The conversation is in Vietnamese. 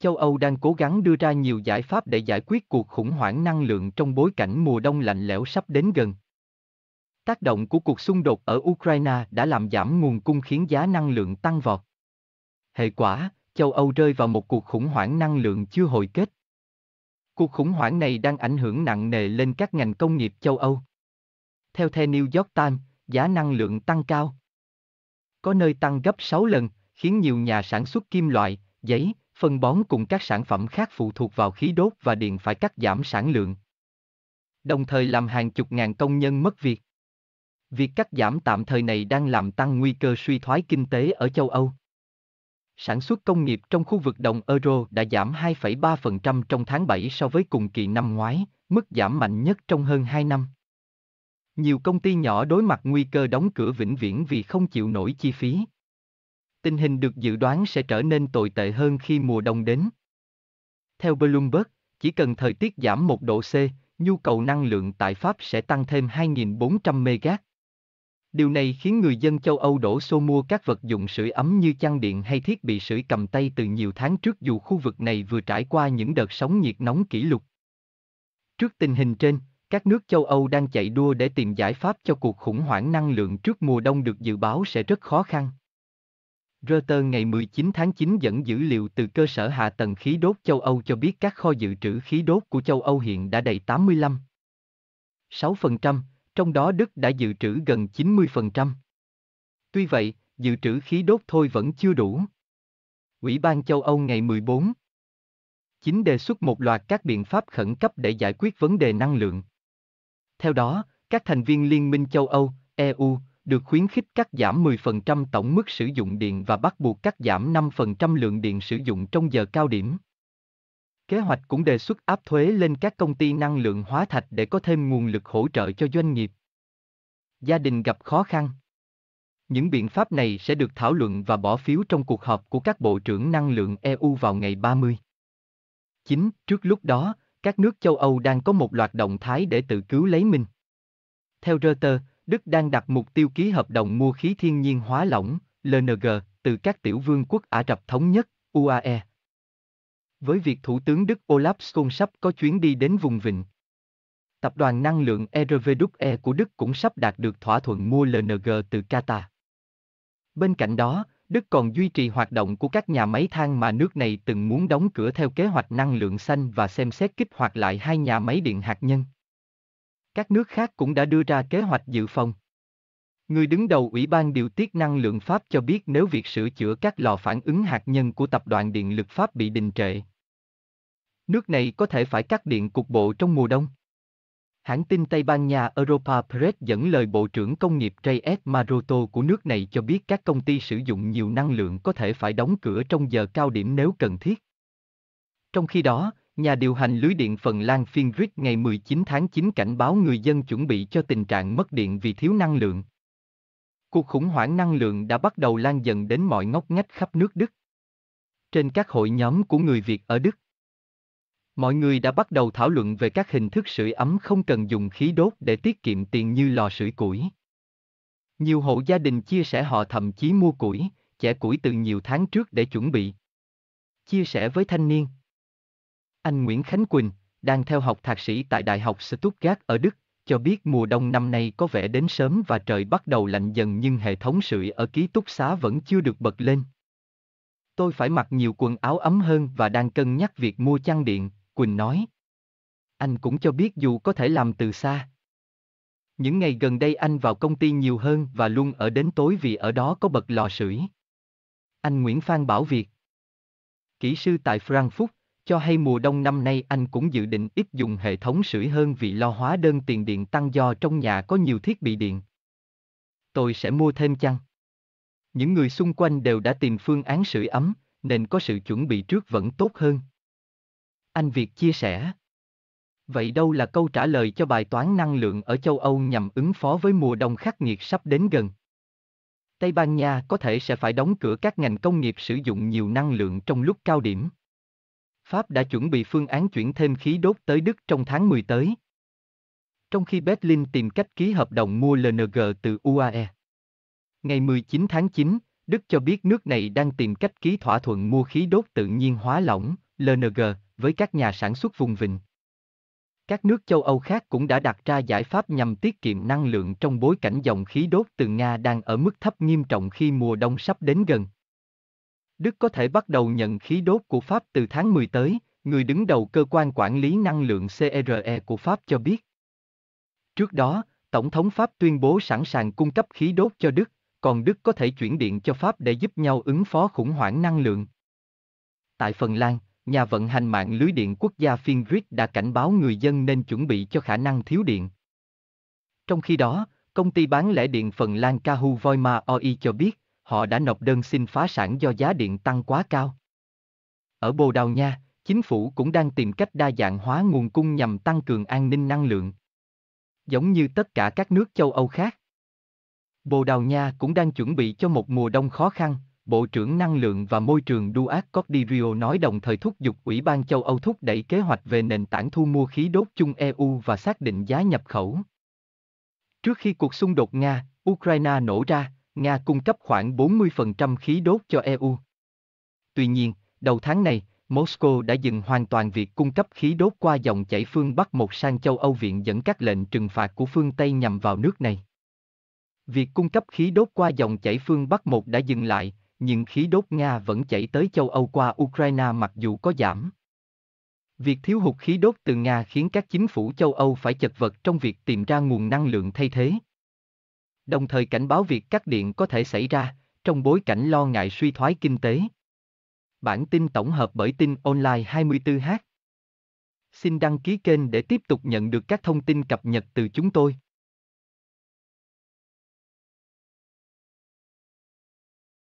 Châu Âu đang cố gắng đưa ra nhiều giải pháp để giải quyết cuộc khủng hoảng năng lượng trong bối cảnh mùa đông lạnh lẽo sắp đến gần. Tác động của cuộc xung đột ở Ukraine đã làm giảm nguồn cung khiến giá năng lượng tăng vọt. Hệ quả, châu Âu rơi vào một cuộc khủng hoảng năng lượng chưa hồi kết. Cuộc khủng hoảng này đang ảnh hưởng nặng nề lên các ngành công nghiệp châu Âu. Theo The New York Times, giá năng lượng tăng cao. Có nơi tăng gấp 6 lần, khiến nhiều nhà sản xuất kim loại, giấy, phân bón cùng các sản phẩm khác phụ thuộc vào khí đốt và điện phải cắt giảm sản lượng. Đồng thời làm hàng chục ngàn công nhân mất việc. Việc cắt giảm tạm thời này đang làm tăng nguy cơ suy thoái kinh tế ở châu Âu. Sản xuất công nghiệp trong khu vực đồng euro đã giảm 2,3% trong tháng 7 so với cùng kỳ năm ngoái, mức giảm mạnh nhất trong hơn 2 năm. Nhiều công ty nhỏ đối mặt nguy cơ đóng cửa vĩnh viễn vì không chịu nổi chi phí tình hình được dự đoán sẽ trở nên tồi tệ hơn khi mùa đông đến. Theo Bloomberg, chỉ cần thời tiết giảm 1 độ C, nhu cầu năng lượng tại Pháp sẽ tăng thêm 2.400 megat. Điều này khiến người dân châu Âu đổ xô mua các vật dụng sưởi ấm như chăn điện hay thiết bị sưởi cầm tay từ nhiều tháng trước dù khu vực này vừa trải qua những đợt sóng nhiệt nóng kỷ lục. Trước tình hình trên, các nước châu Âu đang chạy đua để tìm giải pháp cho cuộc khủng hoảng năng lượng trước mùa đông được dự báo sẽ rất khó khăn. Reuters ngày 19 tháng 9 dẫn dữ liệu từ cơ sở hạ tầng khí đốt châu Âu cho biết các kho dự trữ khí đốt của châu Âu hiện đã đầy 85. trong đó Đức đã dự trữ gần 90%. Tuy vậy, dự trữ khí đốt thôi vẫn chưa đủ. Ủy ban châu Âu ngày 14 chính đề xuất một loạt các biện pháp khẩn cấp để giải quyết vấn đề năng lượng. Theo đó, các thành viên Liên minh châu Âu, EU, được khuyến khích cắt giảm 10% tổng mức sử dụng điện và bắt buộc cắt giảm 5% lượng điện sử dụng trong giờ cao điểm. Kế hoạch cũng đề xuất áp thuế lên các công ty năng lượng hóa thạch để có thêm nguồn lực hỗ trợ cho doanh nghiệp. Gia đình gặp khó khăn. Những biện pháp này sẽ được thảo luận và bỏ phiếu trong cuộc họp của các bộ trưởng năng lượng EU vào ngày 30. Chính Trước lúc đó, các nước châu Âu đang có một loạt động thái để tự cứu lấy mình. Theo Reuters, Đức đang đặt mục tiêu ký hợp đồng mua khí thiên nhiên hóa lỏng, LNG, từ các tiểu vương quốc Ả Rập Thống Nhất, UAE. Với việc Thủ tướng Đức Olaf Scholz sắp có chuyến đi đến vùng vịnh, Tập đoàn năng lượng RVWE e của Đức cũng sắp đạt được thỏa thuận mua LNG từ Qatar. Bên cạnh đó, Đức còn duy trì hoạt động của các nhà máy than mà nước này từng muốn đóng cửa theo kế hoạch năng lượng xanh và xem xét kích hoạt lại hai nhà máy điện hạt nhân. Các nước khác cũng đã đưa ra kế hoạch dự phòng. Người đứng đầu Ủy ban Điều tiết Năng lượng Pháp cho biết nếu việc sửa chữa các lò phản ứng hạt nhân của Tập đoàn Điện lực Pháp bị đình trệ, nước này có thể phải cắt điện cục bộ trong mùa đông. Hãng tin Tây Ban Nha Europa Press dẫn lời Bộ trưởng Công nghiệp Reyes Maroto của nước này cho biết các công ty sử dụng nhiều năng lượng có thể phải đóng cửa trong giờ cao điểm nếu cần thiết. Trong khi đó, Nhà điều hành lưới điện Phần Lan phiên ngày 19 tháng 9 cảnh báo người dân chuẩn bị cho tình trạng mất điện vì thiếu năng lượng. Cuộc khủng hoảng năng lượng đã bắt đầu lan dần đến mọi ngóc ngách khắp nước Đức. Trên các hội nhóm của người Việt ở Đức, mọi người đã bắt đầu thảo luận về các hình thức sưởi ấm không cần dùng khí đốt để tiết kiệm tiền như lò sưởi củi. Nhiều hộ gia đình chia sẻ họ thậm chí mua củi, chẻ củi từ nhiều tháng trước để chuẩn bị. Chia sẻ với thanh niên anh Nguyễn Khánh Quỳnh, đang theo học thạc sĩ tại Đại học Stuttgart ở Đức, cho biết mùa đông năm nay có vẻ đến sớm và trời bắt đầu lạnh dần nhưng hệ thống sưởi ở ký túc xá vẫn chưa được bật lên. Tôi phải mặc nhiều quần áo ấm hơn và đang cân nhắc việc mua chăn điện, Quỳnh nói. Anh cũng cho biết dù có thể làm từ xa. Những ngày gần đây anh vào công ty nhiều hơn và luôn ở đến tối vì ở đó có bật lò sưởi. Anh Nguyễn Phan bảo Việt, Kỹ sư tại Frankfurt, cho hay mùa đông năm nay anh cũng dự định ít dùng hệ thống sưởi hơn vì lo hóa đơn tiền điện tăng do trong nhà có nhiều thiết bị điện. Tôi sẽ mua thêm chăn. Những người xung quanh đều đã tìm phương án sưởi ấm, nên có sự chuẩn bị trước vẫn tốt hơn. Anh Việt chia sẻ. Vậy đâu là câu trả lời cho bài toán năng lượng ở châu Âu nhằm ứng phó với mùa đông khắc nghiệt sắp đến gần? Tây Ban Nha có thể sẽ phải đóng cửa các ngành công nghiệp sử dụng nhiều năng lượng trong lúc cao điểm. Pháp đã chuẩn bị phương án chuyển thêm khí đốt tới Đức trong tháng 10 tới. Trong khi Berlin tìm cách ký hợp đồng mua LNG từ UAE. Ngày 19 tháng 9, Đức cho biết nước này đang tìm cách ký thỏa thuận mua khí đốt tự nhiên hóa lỏng, LNG, với các nhà sản xuất vùng vịnh. Các nước châu Âu khác cũng đã đặt ra giải pháp nhằm tiết kiệm năng lượng trong bối cảnh dòng khí đốt từ Nga đang ở mức thấp nghiêm trọng khi mùa đông sắp đến gần. Đức có thể bắt đầu nhận khí đốt của Pháp từ tháng 10 tới, người đứng đầu cơ quan quản lý năng lượng CRE của Pháp cho biết. Trước đó, Tổng thống Pháp tuyên bố sẵn sàng cung cấp khí đốt cho Đức, còn Đức có thể chuyển điện cho Pháp để giúp nhau ứng phó khủng hoảng năng lượng. Tại Phần Lan, nhà vận hành mạng lưới điện quốc gia Fingrid đã cảnh báo người dân nên chuẩn bị cho khả năng thiếu điện. Trong khi đó, công ty bán lẻ điện Phần Lan Kahu Voima OI cho biết, họ đã nộp đơn xin phá sản do giá điện tăng quá cao. Ở Bồ Đào Nha, chính phủ cũng đang tìm cách đa dạng hóa nguồn cung nhằm tăng cường an ninh năng lượng. Giống như tất cả các nước châu Âu khác. Bồ Đào Nha cũng đang chuẩn bị cho một mùa đông khó khăn, Bộ trưởng Năng lượng và Môi trường Duarte Cordirio nói đồng thời thúc giục Ủy ban châu Âu thúc đẩy kế hoạch về nền tảng thu mua khí đốt chung EU và xác định giá nhập khẩu. Trước khi cuộc xung đột Nga, Ukraine nổ ra, Nga cung cấp khoảng 40% khí đốt cho EU. Tuy nhiên, đầu tháng này, Moscow đã dừng hoàn toàn việc cung cấp khí đốt qua dòng chảy phương Bắc một sang châu Âu viện dẫn các lệnh trừng phạt của phương Tây nhằm vào nước này. Việc cung cấp khí đốt qua dòng chảy phương Bắc một đã dừng lại, nhưng khí đốt Nga vẫn chảy tới châu Âu qua Ukraine mặc dù có giảm. Việc thiếu hụt khí đốt từ Nga khiến các chính phủ châu Âu phải chật vật trong việc tìm ra nguồn năng lượng thay thế đồng thời cảnh báo việc cắt điện có thể xảy ra, trong bối cảnh lo ngại suy thoái kinh tế. Bản tin tổng hợp bởi tin online 24h. Xin đăng ký kênh để tiếp tục nhận được các thông tin cập nhật từ chúng tôi.